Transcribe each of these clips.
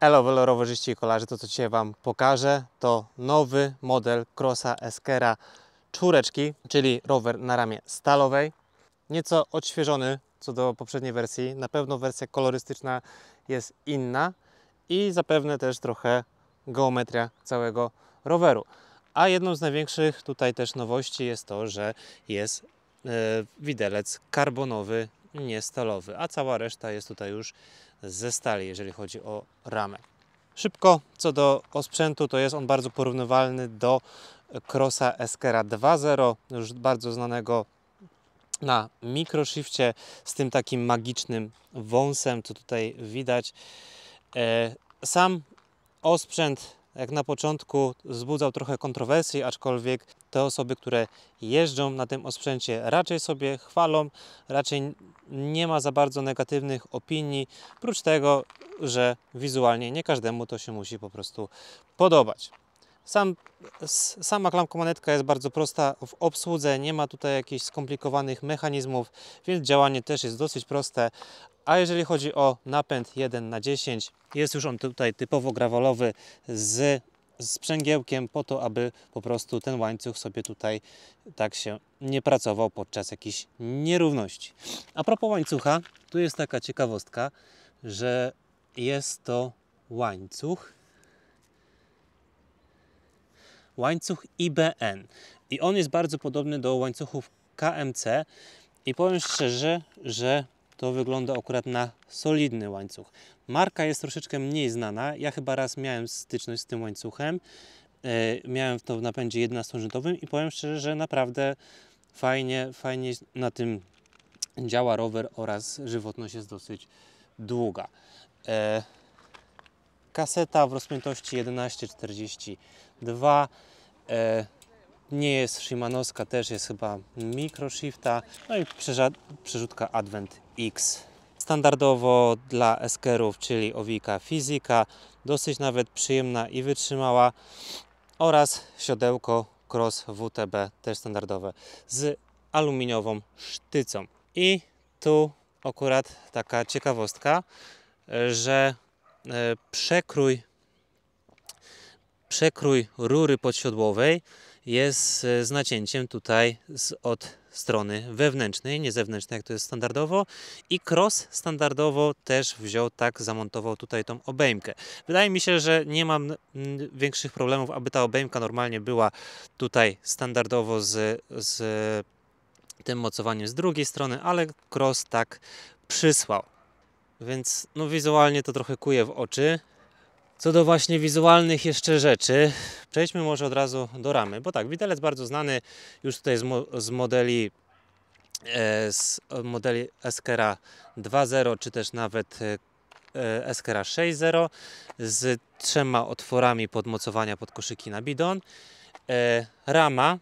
Elo Velo rowerzyści i kolarzy, to co dzisiaj Wam pokażę to nowy model Crossa Eskera czwóreczki, czyli rower na ramie stalowej. Nieco odświeżony co do poprzedniej wersji, na pewno wersja kolorystyczna jest inna i zapewne też trochę geometria całego roweru. A jedną z największych tutaj też nowości jest to, że jest e, widelec karbonowy, nie stalowy, a cała reszta jest tutaj już ze stali, jeżeli chodzi o ramę. Szybko, co do osprzętu, to jest on bardzo porównywalny do Crossa Eskera 2.0, już bardzo znanego na mikroshifcie z tym takim magicznym wąsem, co tutaj widać. E, sam osprzęt jak na początku wzbudzał trochę kontrowersji, aczkolwiek te osoby, które jeżdżą na tym osprzęcie raczej sobie chwalą, raczej nie ma za bardzo negatywnych opinii, prócz tego, że wizualnie nie każdemu to się musi po prostu podobać. Sam, sama klamkomanetka jest bardzo prosta w obsłudze, nie ma tutaj jakichś skomplikowanych mechanizmów, więc działanie też jest dosyć proste. A jeżeli chodzi o napęd 1 na 10 jest już on tutaj typowo grawolowy z sprzęgiełkiem po to, aby po prostu ten łańcuch sobie tutaj tak się nie pracował podczas jakichś nierówności. A propos łańcucha, tu jest taka ciekawostka, że jest to łańcuch łańcuch IBN. I on jest bardzo podobny do łańcuchów KMC. I powiem szczerze, że to wygląda akurat na solidny łańcuch. Marka jest troszeczkę mniej znana. Ja chyba raz miałem styczność z tym łańcuchem. Yy, miałem to w napędzie 11 i powiem szczerze, że naprawdę fajnie, fajnie na tym działa rower oraz żywotność jest dosyć długa. E, kaseta w rozpiętości 1142 E, nie jest Szymanowska, też jest chyba Microshifta. No i przerzutka Advent X. Standardowo dla eskerów, czyli owika fizika, dosyć nawet przyjemna i wytrzymała oraz siodełko Cross WTB, też standardowe, z aluminiową sztycą. I tu akurat taka ciekawostka, że e, przekrój przekrój rury podsiodłowej jest e, z nacięciem tutaj z, od strony wewnętrznej, nie zewnętrznej, jak to jest standardowo. I Cross standardowo też wziął tak, zamontował tutaj tą obejmkę. Wydaje mi się, że nie mam większych problemów, aby ta obejmka normalnie była tutaj standardowo z, z tym mocowaniem z drugiej strony, ale Cross tak przysłał. Więc no wizualnie to trochę kuje w oczy, co do właśnie wizualnych jeszcze rzeczy, przejdźmy może od razu do ramy, bo tak, widelec bardzo znany już tutaj z, mo z modeli e, z e, modeli Eskera 2.0 czy też nawet e, e Eskera 6.0 z trzema otworami podmocowania pod koszyki na bidon. E, rama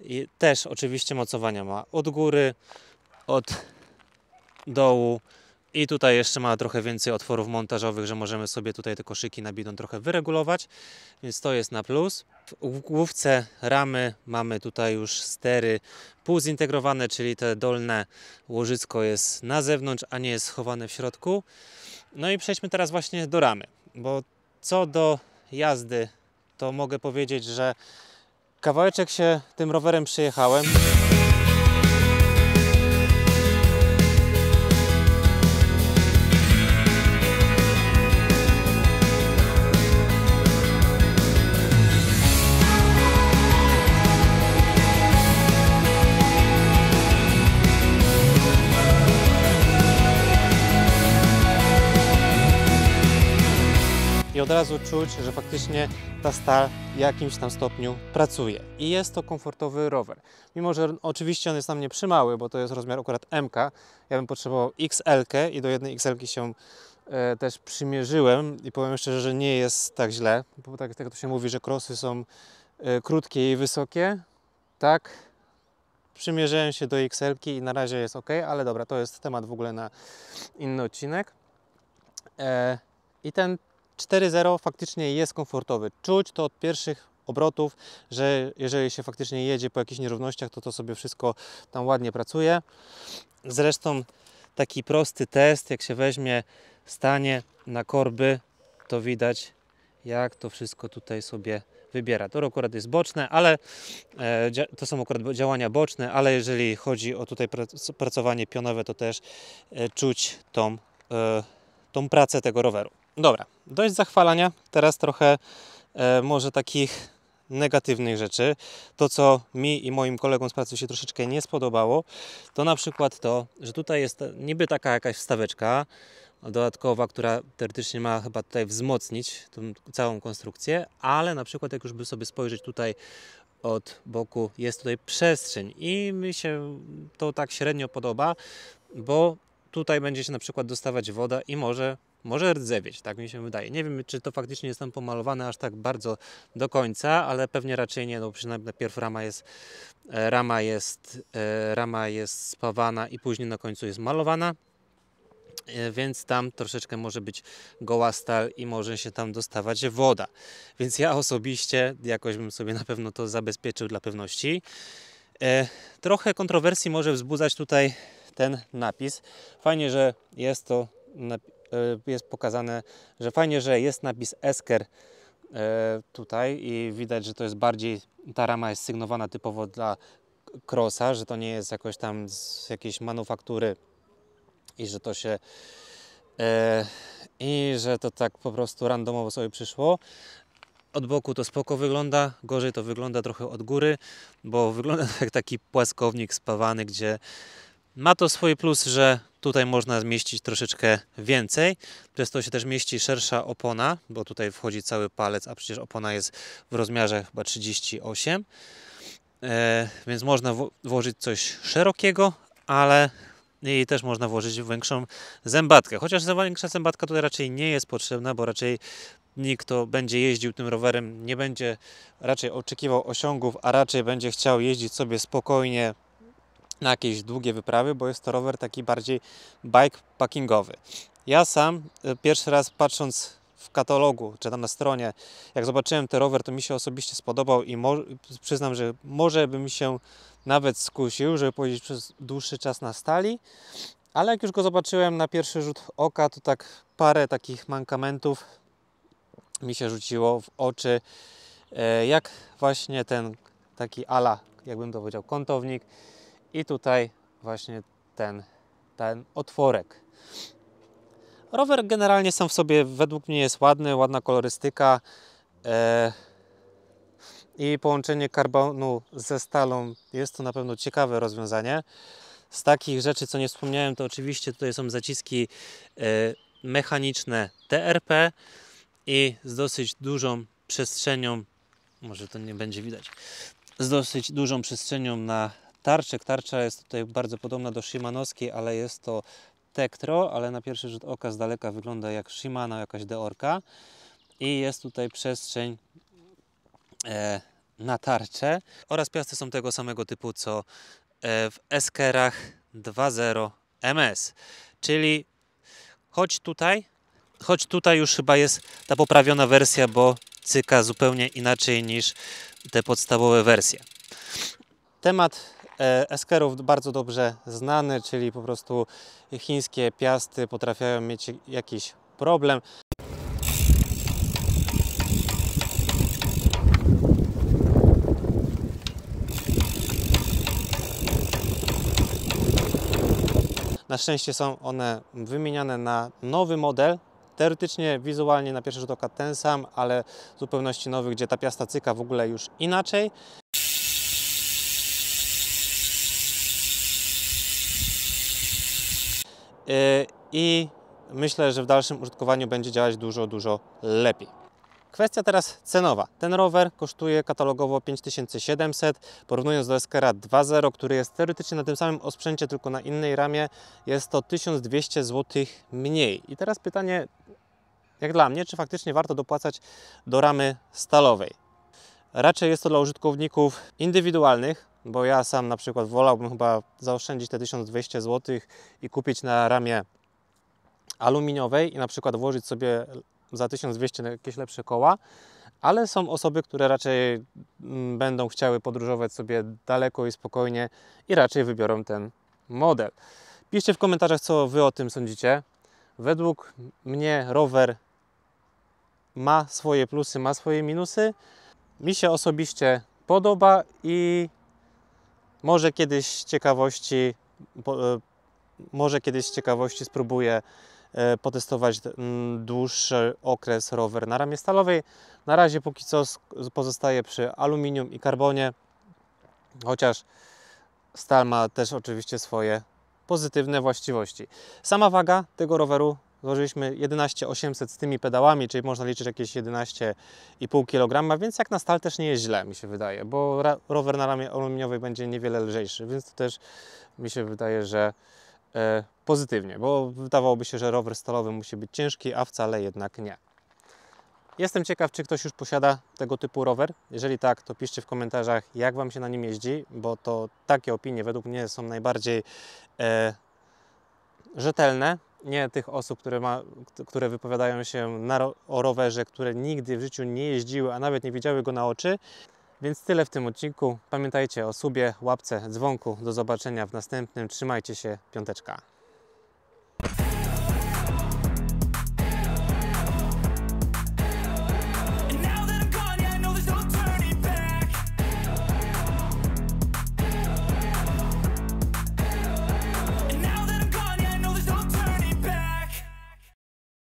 i też oczywiście mocowania ma od góry, od dołu, i tutaj jeszcze ma trochę więcej otworów montażowych, że możemy sobie tutaj te koszyki na bidon trochę wyregulować, więc to jest na plus. W główce ramy mamy tutaj już stery półzintegrowane, czyli te dolne łożysko jest na zewnątrz, a nie jest schowane w środku. No i przejdźmy teraz właśnie do ramy, bo co do jazdy, to mogę powiedzieć, że kawałeczek się tym rowerem przyjechałem. razu czuć, że faktycznie ta stal w jakimś tam stopniu pracuje. I jest to komfortowy rower. Mimo, że oczywiście on jest na mnie przymały, bo to jest rozmiar akurat MK. Ja bym potrzebował XL i do jednej XL się e, też przymierzyłem i powiem szczerze, że nie jest tak źle. Bo tak, jak to się mówi, że krosy są e, krótkie i wysokie. Tak, przymierzyłem się do XL i na razie jest ok, ale dobra, to jest temat w ogóle na inny odcinek. E, I ten 4.0 faktycznie jest komfortowy. Czuć to od pierwszych obrotów, że jeżeli się faktycznie jedzie po jakichś nierównościach, to to sobie wszystko tam ładnie pracuje. Zresztą taki prosty test, jak się weźmie stanie na korby, to widać jak to wszystko tutaj sobie wybiera. To akurat jest boczne, ale e, to są akurat działania boczne, ale jeżeli chodzi o tutaj pracowanie pionowe, to też e, czuć tą, e, tą pracę tego roweru. Dobra, dość zachwalania. Teraz trochę e, może takich negatywnych rzeczy. To, co mi i moim kolegom z pracy się troszeczkę nie spodobało, to na przykład to, że tutaj jest niby taka jakaś wstaweczka dodatkowa, która teoretycznie ma chyba tutaj wzmocnić tą całą konstrukcję, ale na przykład jak już by sobie spojrzeć tutaj od boku, jest tutaj przestrzeń i mi się to tak średnio podoba, bo tutaj będzie się na przykład dostawać woda i może może rdzewieć, tak mi się wydaje. Nie wiem, czy to faktycznie jest tam pomalowane aż tak bardzo do końca, ale pewnie raczej nie, no przynajmniej najpierw rama jest, e, rama jest, e, rama jest spawana i później na końcu jest malowana, e, więc tam troszeczkę może być goła stal i może się tam dostawać woda. Więc ja osobiście jakoś bym sobie na pewno to zabezpieczył dla pewności. Trochę kontrowersji może wzbudzać tutaj ten napis. Fajnie, że jest to E, jest pokazane, że fajnie, że jest napis Esker e, tutaj i widać, że to jest bardziej, ta rama jest sygnowana typowo dla Crossa, że to nie jest jakoś tam z jakiejś manufaktury i że to się e, i że to tak po prostu randomowo sobie przyszło. Od boku to spoko wygląda, gorzej to wygląda trochę od góry, bo wygląda jak taki płaskownik spawany, gdzie ma to swój plus, że tutaj można zmieścić troszeczkę więcej, przez to się też mieści szersza opona, bo tutaj wchodzi cały palec, a przecież opona jest w rozmiarze chyba 38, e, więc można włożyć coś szerokiego, ale i też można włożyć większą zębatkę. Chociaż większa zębatka tutaj raczej nie jest potrzebna, bo raczej nikt, kto będzie jeździł tym rowerem, nie będzie raczej oczekiwał osiągów, a raczej będzie chciał jeździć sobie spokojnie na jakieś długie wyprawy, bo jest to rower taki bardziej bikepackingowy. Ja sam e, pierwszy raz patrząc w katalogu czy tam na stronie, jak zobaczyłem ten rower, to mi się osobiście spodobał i przyznam, że może bym się nawet skusił, żeby powiedzieć przez dłuższy czas na stali, ale jak już go zobaczyłem na pierwszy rzut oka, to tak parę takich mankamentów mi się rzuciło w oczy, e, jak właśnie ten taki ala, jakbym to powiedział, kątownik, i tutaj właśnie ten, ten otworek. Rower generalnie sam w sobie według mnie jest ładny, ładna kolorystyka e, i połączenie karbonu ze stalą jest to na pewno ciekawe rozwiązanie. Z takich rzeczy, co nie wspomniałem, to oczywiście tutaj są zaciski e, mechaniczne TRP i z dosyć dużą przestrzenią, może to nie będzie widać, z dosyć dużą przestrzenią na tarczek. Tarcza jest tutaj bardzo podobna do Shimanowskiej, ale jest to Tektro, ale na pierwszy rzut oka z daleka wygląda jak Shimano, jakaś deorka. I jest tutaj przestrzeń e, na tarczę. Oraz piasty są tego samego typu, co e, w Eskerach 2.0 MS. Czyli choć tutaj, choć tutaj już chyba jest ta poprawiona wersja, bo cyka zupełnie inaczej niż te podstawowe wersje. Temat E, Eskerów bardzo dobrze znany, czyli po prostu chińskie piasty potrafią mieć jakiś problem. Na szczęście są one wymieniane na nowy model. Teoretycznie, wizualnie na pierwszy rzut oka ten sam, ale w zupełności nowy, gdzie ta piasta cyka w ogóle już inaczej. E, i myślę, że w dalszym użytkowaniu będzie działać dużo, dużo lepiej. Kwestia teraz cenowa. Ten rower kosztuje katalogowo 5700, porównując do Eskera 2.0, który jest teoretycznie na tym samym osprzęcie, tylko na innej ramie, jest to 1200 zł mniej. I teraz pytanie, jak dla mnie, czy faktycznie warto dopłacać do ramy stalowej? Raczej jest to dla użytkowników indywidualnych, bo ja sam na przykład wolałbym chyba zaoszczędzić te 1200 zł i kupić na ramię aluminiowej i na przykład włożyć sobie za 1200 jakieś lepsze koła, ale są osoby, które raczej mm, będą chciały podróżować sobie daleko i spokojnie i raczej wybiorą ten model. Piszcie w komentarzach, co Wy o tym sądzicie. Według mnie rower ma swoje plusy, ma swoje minusy. Mi się osobiście podoba i może kiedyś z ciekawości, e, może kiedyś z ciekawości spróbuję e, potestować e, dłuższy okres rower na ramie stalowej. Na razie póki co pozostaje przy aluminium i karbonie, chociaż stal ma też oczywiście swoje pozytywne właściwości. Sama waga tego roweru Złożyliśmy 11 800 z tymi pedałami, czyli można liczyć jakieś 11,5 kg, więc jak na stal też nie jest źle, mi się wydaje, bo rower na ramie aluminiowej będzie niewiele lżejszy, więc to też mi się wydaje, że e, pozytywnie, bo wydawałoby się, że rower stalowy musi być ciężki, a wcale jednak nie. Jestem ciekaw, czy ktoś już posiada tego typu rower. Jeżeli tak, to piszcie w komentarzach, jak Wam się na nim jeździ, bo to takie opinie według mnie są najbardziej e, rzetelne nie tych osób, które, ma, które wypowiadają się na, o rowerze, które nigdy w życiu nie jeździły, a nawet nie widziały go na oczy. Więc tyle w tym odcinku. Pamiętajcie o subie, łapce, dzwonku. Do zobaczenia w następnym. Trzymajcie się. Piąteczka.